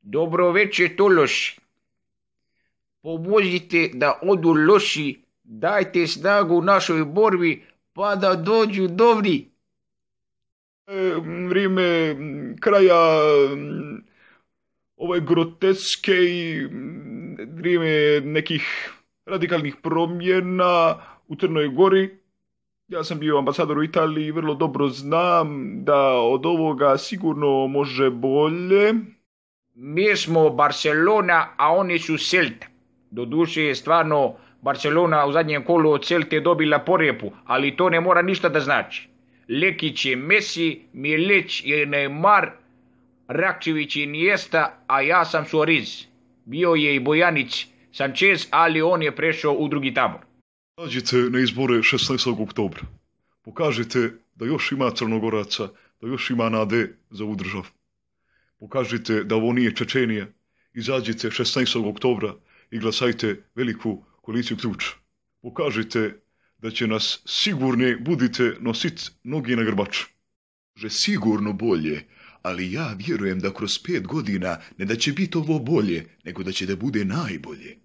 Dobro večer to loši. da odu loši, dajte snagu našoj borbi, pa da dođu dobri. E, vrijeme kraja ove groteske i vrijeme nekih radikalnih promjena u Crnoj Gori. Ja sam bio ambasador u Italiji, vrlo dobro znam da od ovoga sigurno može bolje mi smo Barcelona, a oni su Celta. Doduše je stvarno Barcelona u zadnjem kolu od Celte dobila porijepu, ali to ne mora ništa da znači. Lekić je Messi, Mileć je Neymar, Rakčević je Nijesta, a ja sam Suarez. Bio je i Bojanić Sanchez, ali on je prešao u drugi tabor. Nađite na izbore 16. oktobra. Pokažite da još ima Crnogoraca, da još ima nade za ovu državu. Pokažite da ovo nije Čečenija. Izađite 16. oktobra i glasajte veliku koaliciju ključ. Pokažite da će nas sigurni budite nosit noge na grbač. Že sigurno bolje, ali ja vjerujem da kroz pet godina ne da će biti ovo bolje, nego da će da bude najbolje.